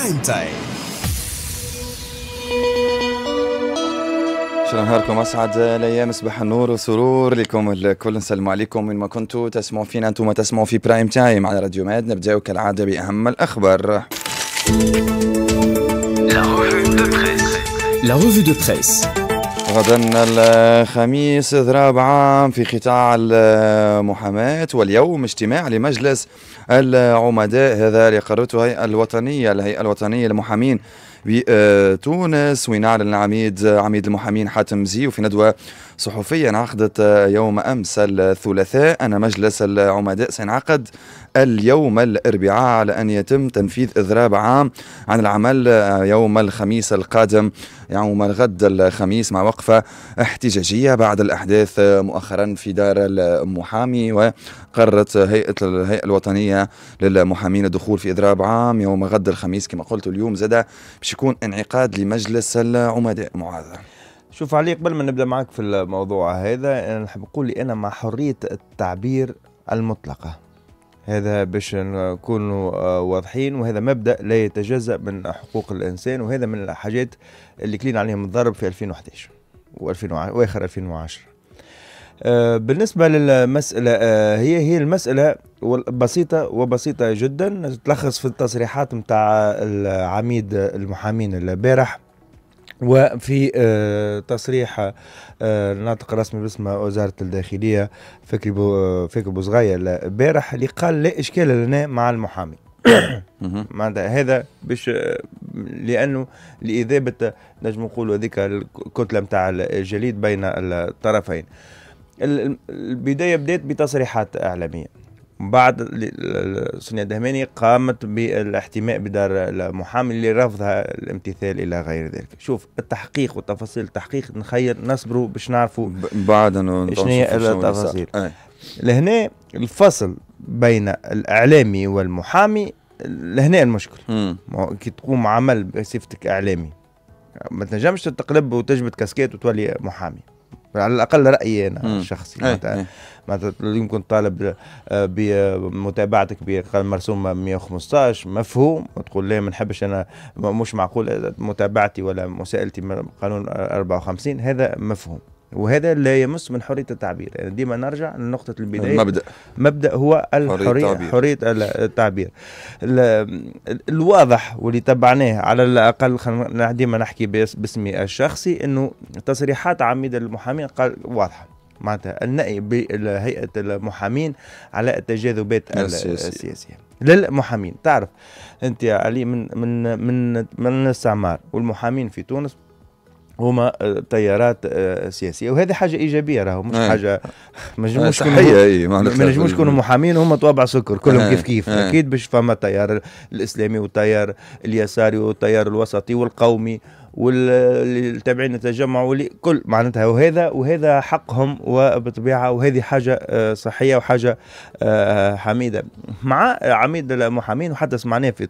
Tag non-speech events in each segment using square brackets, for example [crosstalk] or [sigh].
برايم تايم شكرا نهاركم اسعد الايام صباح النور وسرور لكم الكل نسلم عليكم من ما كنتوا تسمعوا فينا انتم تسمعوا في برايم تايم على راديو ماد نبداو كالعاده باهم الاخبار لا revue دو بريس غدا الخميس اضراب عام في قطاع المحاماة واليوم اجتماع لمجلس العمداء هذا لقررته الهيئة الوطنية الهيئة الوطنية للمحامين بتونس اعلن العميد عميد المحامين حاتم زي وفي ندوة صحفية انعقدت يوم أمس الثلاثاء أن مجلس العمداء سينعقد اليوم الأربعاء على أن يتم تنفيذ إضراب عام عن العمل يوم الخميس القادم يوم الغد الخميس مع وقفة احتجاجية بعد الأحداث مؤخرا في دار المحامي وقررت هيئة الهيئة الوطنية للمحامين الدخول في إضراب عام يوم غد الخميس كما قلت اليوم زاد باش باش يكون انعقاد لمجلس العمداء معاذ شوف علي قبل ما نبدا معك في الموضوع هذا نحب نقول لي انا مع حريه التعبير المطلقه هذا باش نكونوا آه، واضحين وهذا مبدا لا يتجزا من حقوق الانسان وهذا من الحاجات اللي كلين عليهم الضرب في 2011 و واخر 2010 آه، بالنسبة للمسألة آه، هي هي المسألة بسيطة وبسيطة جدا تلخص في التصريحات متاع العميد المحامين البارح وفي آه، تصريح ناطق رسمي باسم وزارة الداخلية فكري بو فكري بوزغاية البارح اللي قال لا إشكال لنا مع المحامي [coughs] معناتها هذا باش لانه لاذابه نجم نقولوا هذيك الكتله نتاع الجليد بين الطرفين البدايه بدات بتصريحات اعلاميه بعد سنية دهماني قامت بالاحتماء بدار المحامي اللي رفضها الامتثال الى غير ذلك شوف التحقيق والتفاصيل التحقيق نخير نصبروا باش نعرفوا بعد شنو هي التفاصيل لهنا الفصل بين الاعلامي والمحامي لهنا المشكل كي تقوم عمل بصفتك اعلامي ما تنجمش تتقلب وتجبد كاسكيت وتولي محامي على الاقل رايي انا الشخصي إيه، معناتها إيه. يمكن طالب آه، بمتابعتك آه، مرسوم 115 مفهوم تقول لا ما نحبش انا مش معقول متابعتي ولا مسائلتي قانون 54 هذا مفهوم وهذا لا يمس من حريه التعبير يعني ديما نرجع لنقطه البدايه المبدا مبدا هو الحريه حريه, حرية التعبير الواضح واللي تبعناه على الاقل خلينا ديما نحكي باسمي الشخصي انه تصريحات عميد المحامين قال واضحه معناتها النأي بهيئه المحامين على التجاذبات السياسيه للمحامين تعرف انت يا علي من من من من الاستعمار والمحامين في تونس هما تيارات آه، آه، سياسيه وهذه حاجه ايجابيه راهو مش أي. حاجه ما نجموش آه، إيه، ما نجموش يكونوا محامين هما طوابع سكر كلهم أي. كيف كيف أي. اكيد باش فما التيار الاسلامي والتيار اليساري والتيار الوسطي والقومي واللي تابعين التجمع كل معناتها وهذا وهذا حقهم وبطبيعه وهذه حاجه آه، صحيه وحاجه آه، حميده مع عميد المحامين وحتى سمعناه في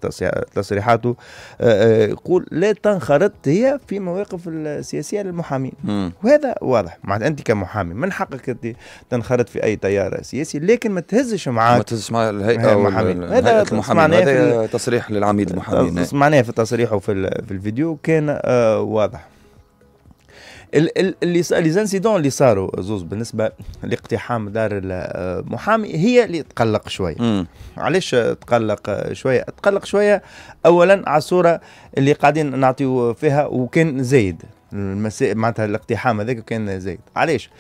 تصريحاته آه، يقول لا تنخرط هي في مواقف السياسيه للمحامين وهذا واضح معناتها انت كمحامي من حقك تنخرط في اي تيار سياسي لكن ما تهزش معاك ما تهزش مع الهيئه المحامين هذا سمعناه في تصريح للعميد المحامين سمعناه في التصريح وفي في الفيديو كان آه، واضح اللي لي زانسيدون اللي صاروا زوز بالنسبه لاقتحام دار المحامي هي اللي تقلق شويه علاش تقلق شويه تقلق شويه اولا على الصوره اللي قاعدين نعطيو فيها وكان زايد المسائل معناتها الاقتحام هذاك كان زايد علاش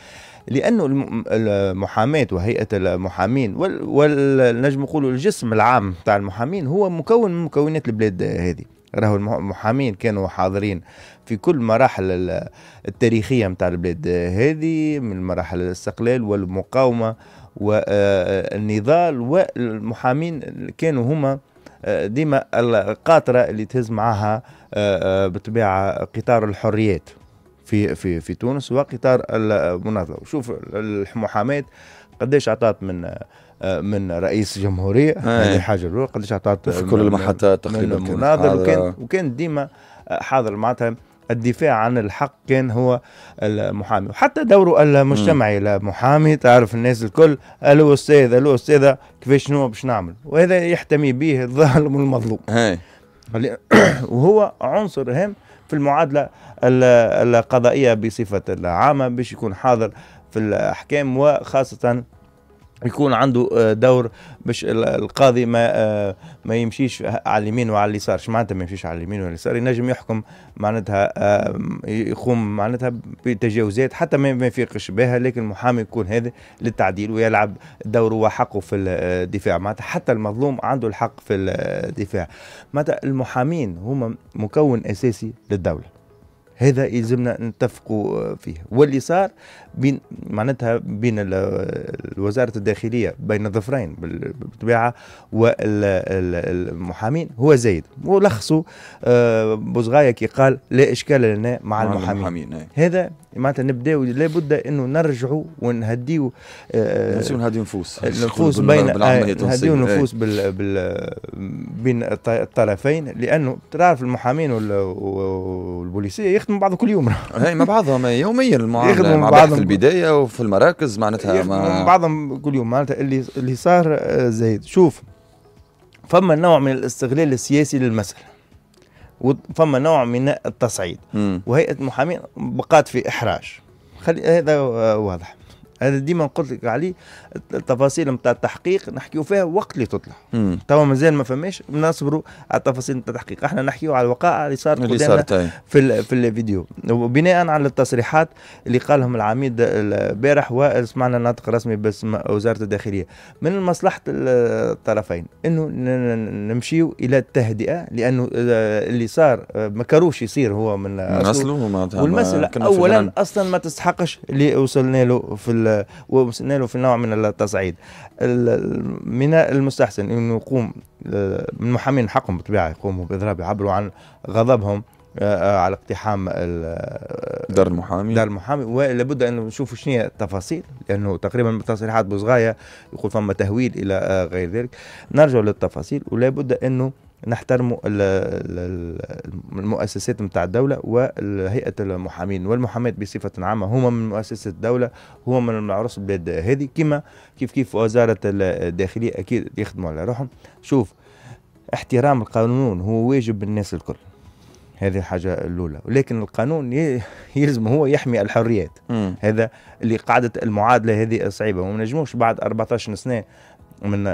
لانه المحاماة وهيئه المحامين والنجم نقولوا الجسم العام تاع المحامين هو مكون من مكونات البلاد هذه راهو المحامين كانوا حاضرين في كل مراحل التاريخيه نتاع البلاد هذه من مراحل الاستقلال والمقاومه والنضال آه، والمحامين كانوا هما آه، ديما القاطره اللي تهز معها آه، بطبيعه قطار الحريات في في في تونس وقطار المناظرة وشوف المحاماه قداش عطات من من رئيس جمهوريه إيه. هذه حاجه الاولى قداش عطات في كل المحطات تقريبا مناظر وكان وكان ديما آه، حاضر معناتها الدفاع عن الحق كان هو المحامي وحتى دوره المجتمعي لمحامي تعرف الناس الكل الو استاذ الو استاذه كيفاش شنو باش نعمل وهذا يحتمي به الظالم والمظلوم إيه. [coughs] وهو عنصر هام في المعادله القضائيه بصفه عامه باش يكون حاضر في الاحكام وخاصه يكون عنده آه، دور باش القاضي ما آه، ما يمشيش على اليمين وعلى اليسار اش معناتها ما يمشيش على اليمين وعلى اليسار ينجم يحكم معناتها آه، يقوم معناتها بتجاوزات حتى ما يفيقش بها لكن المحامي يكون هذا للتعديل ويلعب دوره وحقه في الدفاع معناتها حتى المظلوم عنده الحق في الدفاع معناتها المحامين هما مكون اساسي للدوله هذا يلزمنا نتفقوا آه، فيه واللي صار بين معناتها بين وزاره الداخليه بين الظفرين بالطبيعه والمحامين هو زايد ولخصوا آه، بوزغايه كي قال لا اشكال لنا مع, مع المحامين, المحامين. نعم. هذا معناتها نبداو لابد انه نرجعوا ونهديو آه، نسيو نهديو نفوس النفوس بين نهديو إيه. نفوس بال, بال بين الطرفين لانه تعرف المحامين والبوليسيه يخدموا يخدموا بعض كل يوم اي مع بعضهم يوميا المعامله مع بعض في البدايه وفي المراكز معناتها مع بعضهم كل يوم معناتها اللي اللي صار آه، زايد شوف فما نوع من الاستغلال السياسي للمساله وفما نوع من التصعيد وهيئه المحامين بقات في احراج خلي هذا آه، واضح هذا ديما قلت لك عليه التفاصيل نتاع التحقيق نحكيو فيها وقت اللي تطلع توا مازال ما فماش نصبروا على التفاصيل نتاع التحقيق احنا نحكيو على الوقائع اللي صارت اللي صارت في في الفيديو وبناء على التصريحات اللي قالهم العميد البارح وسمعنا الناطق الرسمي باسم وزاره الداخليه من مصلحه الطرفين انه نمشيو الى التهدئه لانه اللي صار ما كروش يصير هو من اصله والمساله اولا اصلا ما تستحقش اللي وصلنا له في ووصلنا له في نوع من التصعيد من المستحسن انه يقوم من محامين حقهم بالطبيعه يقوموا باضراب يعبروا عن غضبهم آه، آه، على اقتحام آه، دار المحامي دار المحامي ولابد ان نشوفوا شنو هي التفاصيل لانه تقريبا تصريحات بوزغايه يقول فما تهويل الى غير ذلك نرجع للتفاصيل ولابد انه نحترموا المؤسسات نتاع الدوله وهيئه المحامين والمحامات بصفه عامه هما من مؤسسه الدوله هما من عروس البلاد هذه كما كيف كيف وزاره الداخليه اكيد يخدموا على روحهم شوف احترام القانون هو واجب الناس الكل هذه الحاجة الأولى ولكن القانون يلزم هو يحمي الحريات م. هذا اللي قاعدة المعادلة هذه صعيبة وما نجموش بعد 14 سنة من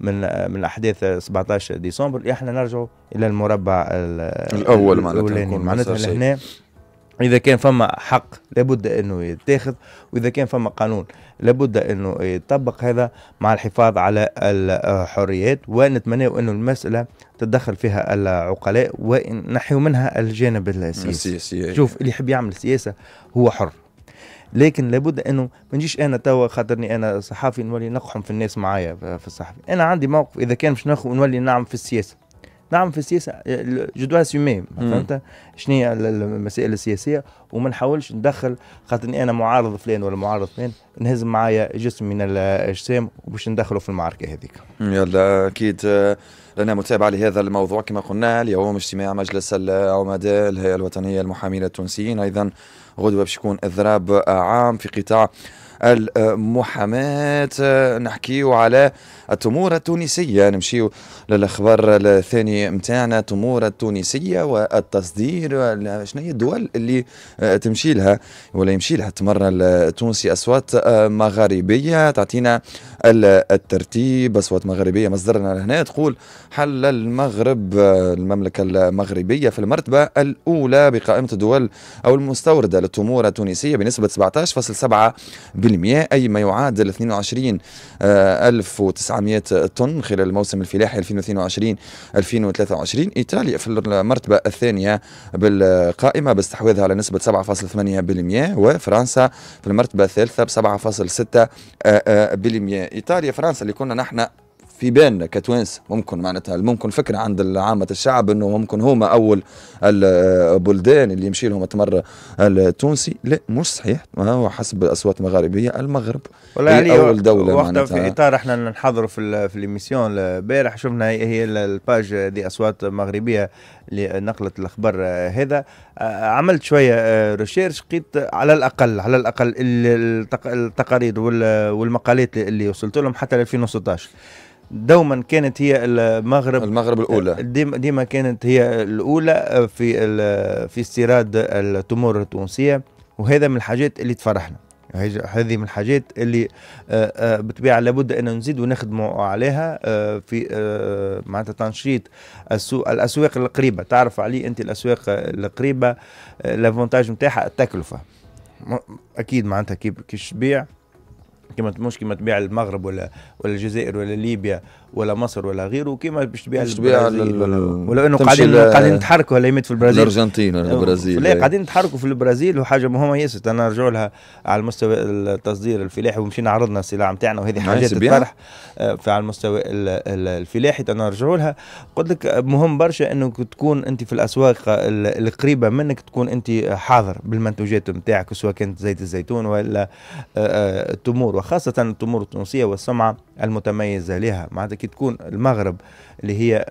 من من احداث 17 ديسمبر احنا نرجعوا الى المربع الاول معناتها معناتها هنا اذا كان فما حق لابد انه يتاخذ واذا كان فما قانون لابد انه يطبق هذا مع الحفاظ على الحريات ونتمنى انه المساله تتدخل فيها العقلاء ونحيو منها الجانب السياسي, السياسي شوف اللي يحب يعمل سياسه هو حر لكن لابد انه ما نجيش انا توا خاطرني انا صحافي نولي نقحم في الناس معايا آه، في الصحفي انا عندي موقف اذا كان مش ناخذ نولي نعم في السياسه نعم في السياسه جو سيمي فهمت شنو هي المسائل السياسيه وما نحاولش ندخل خاطرني انا معارض فلان ولا معارض فلان نهز معايا جسم من الاجسام وباش ندخله في المعركه هذيك. يلا اكيد آه، لنا متابعه لهذا الموضوع كما قلنا اليوم اجتماع مجلس العمداء الهيئه الوطنيه المحامين التونسيين ايضا غدوه باش يكون اضراب عام في قطاع المحاماه آه، نحكيو على التمور التونسية نمشيو للأخبار الثاني متاعنا التمور التونسية والتصدير شنو هي الدول اللي آه، تمشي لها ولا يمشي لها التمر التونسي أصوات آه، مغاربية تعطينا الترتيب أصوات مغربية مصدرنا هنا تقول حل المغرب آه، المملكة المغربية في المرتبة الأولى بقائمة الدول أو المستوردة للتمور التونسية بنسبة 17.7% أي ما يعادل 22 ألف 700 طن خلال الموسم الفلاحي 2022 2023 ايطاليا في المرتبه الثانيه بالقائمه باستحواذها على نسبه 7.8% وفرنسا في المرتبه الثالثه ب 7.6% ايطاليا فرنسا اللي كنا نحن في بيننا كتوانسه ممكن معناتها ممكن فكره عند عامه الشعب انه ممكن هما اول البلدان اللي يمشي لهم التمر التونسي لا مش صحيح هو حسب الاصوات المغاربيه المغرب هي يعني اول دوله معناتها في اطار احنا نحضروا في في الميسيون البارح شفنا هي الباج دي اصوات مغربيه اللي نقلت الاخبار هذا عملت شويه ريشيرش لقيت على الاقل على الاقل التقارير والمقالات اللي وصلت لهم حتى 2016 دوما كانت هي المغرب المغرب الاولى آه، ديما, ديما كانت هي الاولى آه، في في استيراد التمور التونسيه وهذا من الحاجات اللي تفرحنا هذه من الحاجات اللي آه، بطبيعه لابد ان نزيد ونخدموا عليها في معناتها تنشيط السوق الاسواق القريبه تعرف علي انت الاسواق القريبه لافونتاج نتاعها التكلفه اكيد معناتها كيف كي تبيع كما مش كما تبيع المغرب ولا ولا الجزائر ولا ليبيا ولا مصر ولا غيره كيما باش تبيع البرازيل ولو انه قاعدين قاعدين نتحركوا هلا في البرازيل الارجنتين ولا البرازيل لا إيه. قاعدين نتحركوا في البرازيل وحاجه مهمه ياسر انا نرجعوا لها على المستوى التصدير الفلاحي ومشينا عرضنا السلع نتاعنا وهذه نعم، حاجات تفرح آه، في على المستوى الفلاحي انا نرجعوا لها قلت لك مهم برشا انك تكون انت في الاسواق القريبه منك تكون انت حاضر بالمنتوجات نتاعك سواء كانت زيت الزيتون ولا آه، آه، التمور وخاصه التمور التونسيه والسمعه المتميزه لها معناتها كي تكون المغرب اللي هي آه،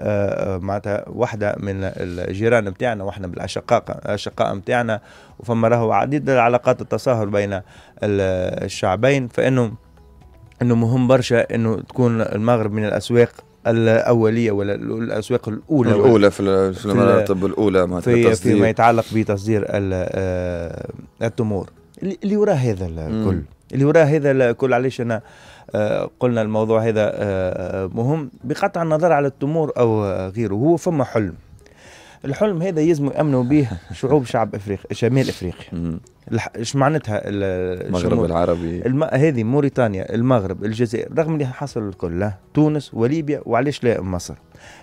آه، معناتها واحده من الجيران نتاعنا واحنا من الاشقاء الاشقاء نتاعنا وفما راهو عديد العلاقات التصاهر بين الشعبين فانه انه مهم برشا انه تكون المغرب من الاسواق الاوليه ولا الاسواق الاولى الاولى في, المناطق المراتب الاولى ما في فيما يتعلق بتصدير آه، التمور اللي وراه هذا الكل اللي وراه هذا الكل علاش انا آه، قلنا الموضوع هذا آه، آه، مهم بقطع النظر على التمور أو غيره هو فما حلم الحلم هذا يزم يامنوا به شعوب شعب افريقيا شمال افريقيا ايش معناتها المغرب العربي الم... هذه موريتانيا المغرب الجزائر رغم اللي حصل الكل لا تونس وليبيا وعلاش لا مصر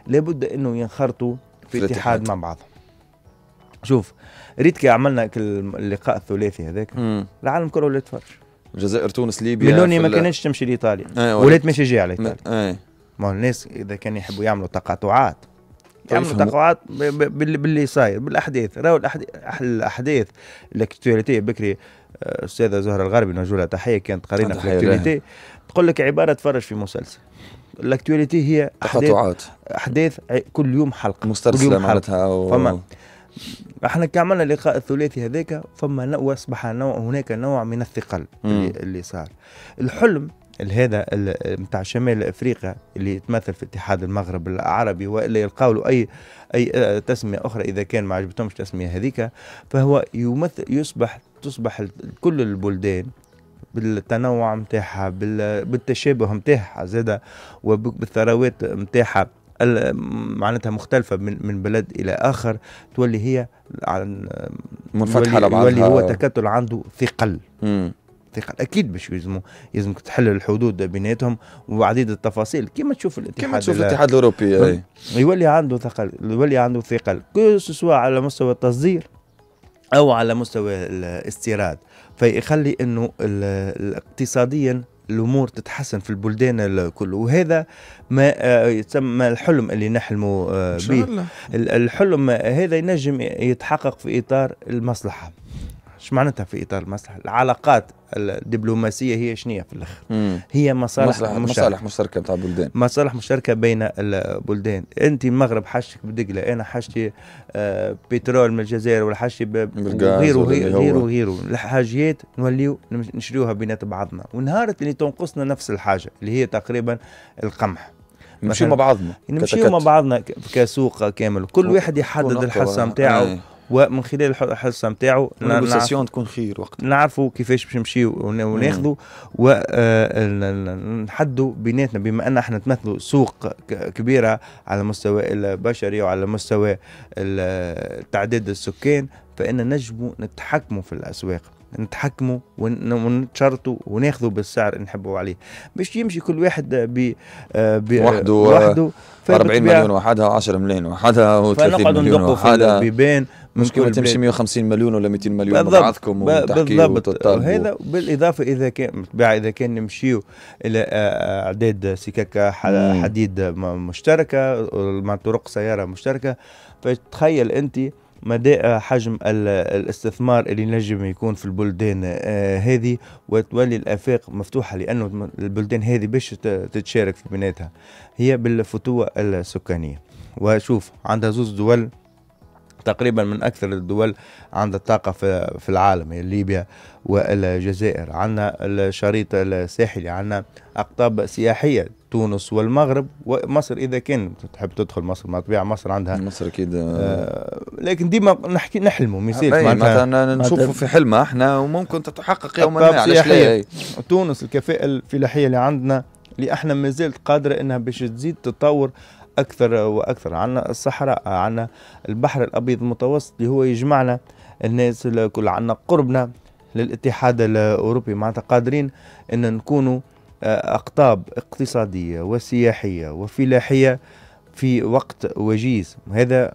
لابد انه ينخرطوا في اتحاد مع بعضهم شوف ريتك عملنا اللقاء الثلاثي هذاك العالم كله ولا يتفرج الجزائر تونس ليبيا ميلوني ما كانتش تمشي لايطاليا آه ولات ماشي جاي على ايطاليا آه. الناس اذا كان يحبوا يعملوا تقاطعات طيب، يعملوا تقاطعات باللي صاير بالاحداث راهو الاحداث الاكتواليتي بكري آه، استاذه زهره الغربي نوجه لها تحيه كانت قرينا في الاكتواليتي تقول لك عباره تفرج في مسلسل الاكتواليتي هي تقاطعات احداث كل يوم حلقه مسترسله معناتها و... فما احنا كي عملنا اللقاء الثلاثي هذاك فما نوع اصبح نوع هناك نوع من الثقل اللي, اللي صار الحلم هذا نتاع شمال افريقيا اللي يتمثل في اتحاد المغرب العربي والا يلقاو له اي اي آه، تسميه اخرى اذا كان ما عجبتهمش التسميه هذيك فهو يمثل يصبح تصبح كل البلدان بالتنوع نتاعها بالتشابه نتاعها زاده وبالثروات نتاعها معناتها مختلفه من من بلد الى اخر تولي هي عن منفتحه لبعضها يولي هو تكتل عنده ثقل ثقل اكيد باش يلزموا يلزمك تحل الحدود بيناتهم وعديد التفاصيل كما تشوف الاتحاد كما تشوف الاتحاد الاوروبي يولي عنده ثقل يولي عنده ثقل سواء على مستوى التصدير او على مستوى الاستيراد فيخلي انه اقتصاديا الامور تتحسن في البلدان الكل وهذا ما آه، يسمى الحلم اللي نحلموا آه، به الحلم هذا ينجم يتحقق في اطار المصلحه شو معناتها في اطار المصلحه العلاقات الدبلوماسيه هي شنو في الاخر هي مصالح مشتركه مصالح مشتركه بتاع البلدان مصالح مشتركه بين البلدان انت المغرب حاجتك بدقله انا حاجتي آه، بترول من الجزائر ولا حاجتي غيره غيره غيره الحاجيات نوليو نشريوها بينات بعضنا ونهار اللي تنقصنا نفس الحاجه اللي هي تقريبا القمح نمشيو مع بعضنا نمشيو مع بعضنا كسوق كامل كل واحد يحدد الحصه نتاعو ومن خلال الحصه نتاعو النيغوسياسيون تكون خير وقت نعرفوا كيفاش باش نمشيو وناخذوا ونحدوا آه، بيناتنا بما ان احنا نتمثلوا سوق كبيره على مستوى البشري وعلى مستوى تعداد السكان فان نجموا نتحكموا في الاسواق نتحكموا ونتشرطوا وناخذوا بالسعر اللي نحبوا عليه باش يمشي كل واحد ب وحده وحده 40 مليون وحدها 10 مليون وحدها و30 مليون وحدها فنقعدوا ندقوا في البيبان ممكن تمشي 150 مليون ولا 200 مليون بعضكم بالضبط هذا بالاضافه اذا كان اذا كان نمشيو الى اعداد آه، آه، سكك حديد مشتركه مع طرق سياره مشتركه فتخيل انت مدى حجم الاستثمار اللي نجم يكون في البلدان آه، هذه وتولي الافاق مفتوحه لانه البلدان هذه باش تتشارك في بناتها هي بالفتوه السكانيه وشوف عندها زوز دول تقريبا من اكثر الدول عندها الطاقه في, العالم هي ليبيا والجزائر عندنا الشريط الساحلي عندنا اقطاب سياحيه تونس والمغرب ومصر اذا كان تحب تدخل مصر مع طبيعه مصر عندها مصر اكيد آه لكن ديما نحكي نحلموا ما نشوفوا في حلمه احنا وممكن تتحقق يوما ما تونس الكفاءه الفلاحيه اللي عندنا اللي احنا ما زالت قادره انها باش تزيد تطور أكثر وأكثر عنا الصحراء عنا البحر الأبيض المتوسط اللي هو يجمعنا الناس الكل عنا قربنا للاتحاد الأوروبي معناتها قادرين أن نكونوا آه، أقطاب اقتصادية وسياحية وفلاحية في وقت وجيز هذا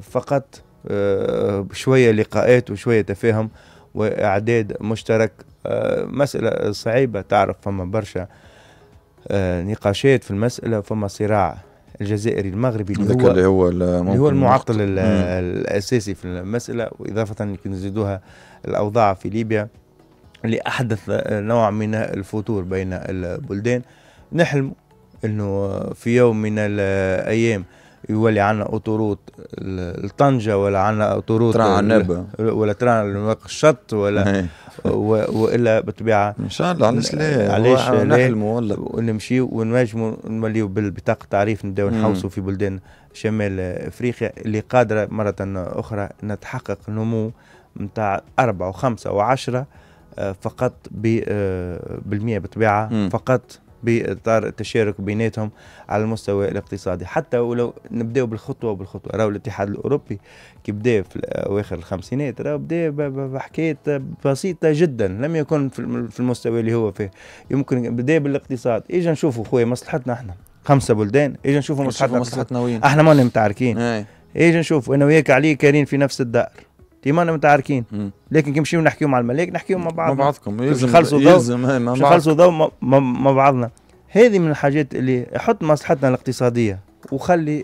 فقط آه، شوية لقاءات وشوية تفاهم وإعداد مشترك آه، مسألة صعيبة تعرف فما برشا نقاشات في المسألة فما صراع الجزائري المغربي اللي هو اللي هو, اللي هو المعطل الاساسي في المساله واضافه يمكن نزيدوها الاوضاع في ليبيا اللي احدث نوع من الفتور بين البلدان نحلم انه في يوم من الايام يولي عندنا اوتوروت لطنجة ولا عندنا اوتوروت ترى عنابة ولا ترى لنواق الشط ولا إيه. والا بالطبيعه ان شاء الله علاش لا علاش نحلموا والله نمشي ونواجموا نوليو بالبطاقه تعريف نبداو نحوسوا في بلدان شمال افريقيا اللي قادره مره اخرى نتحقق نمو نتاع أربعة وخمسة وعشرة آه، فقط بالمية بالطبيعة فقط باطار التشارك بيناتهم على المستوى الاقتصادي حتى ولو نبداو بالخطوه بالخطوه راهو الاتحاد الاوروبي كي بدا في اواخر الخمسينات راهو بدا بحكايه بسيطه جدا لم يكن في المستوى اللي هو فيه يمكن بدا بالاقتصاد اجا نشوفوا خويا مصلحتنا احنا خمسه بلدان اجا نشوفوا مصلحتنا مصلحتنا وين احنا مانا متعاركين إيه. اجا نشوفوا انا وياك علي كارين في نفس الدار تيمانا متعاركين لكن كي نمشيو نحكيو مع الملاك نحكيو مع بعضنا مع بعضكم يلزم نخلصوا ضوء نخلصوا ضوء مع بعضنا هذه من الحاجات اللي حط مصلحتنا الاقتصاديه وخلي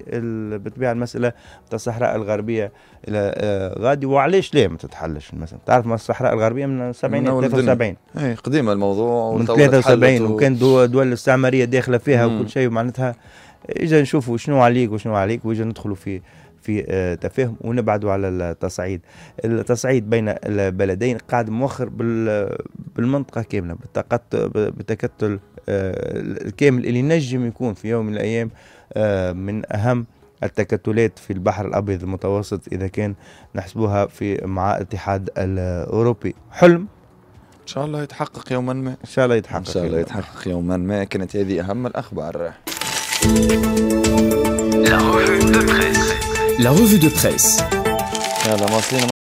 بالطبيعه المساله تاع الصحراء الغربيه الى آه، غادي وعلاش لا ما تتحلش المساله تعرف ما الصحراء الغربيه من 70 73 اي قديمه الموضوع من 73 وكان دول الاستعماريه داخله فيها مم. وكل شيء معناتها اجا نشوفوا شنو عليك وشنو عليك واجا ندخلوا في في آه، تفاهم ونبعدوا على التصعيد التصعيد بين البلدين قاعد موخر بالمنطقه كامله بالتكتل آه، الكامل اللي نجم يكون في يوم من الايام آه، من اهم التكتلات في البحر الابيض المتوسط اذا كان نحسبوها في مع الاتحاد الاوروبي حلم ان شاء الله يتحقق يوما ما ان شاء الله يتحقق ان شاء الله يتحقق يوما ما كانت هذه اهم الاخبار La revue de presse.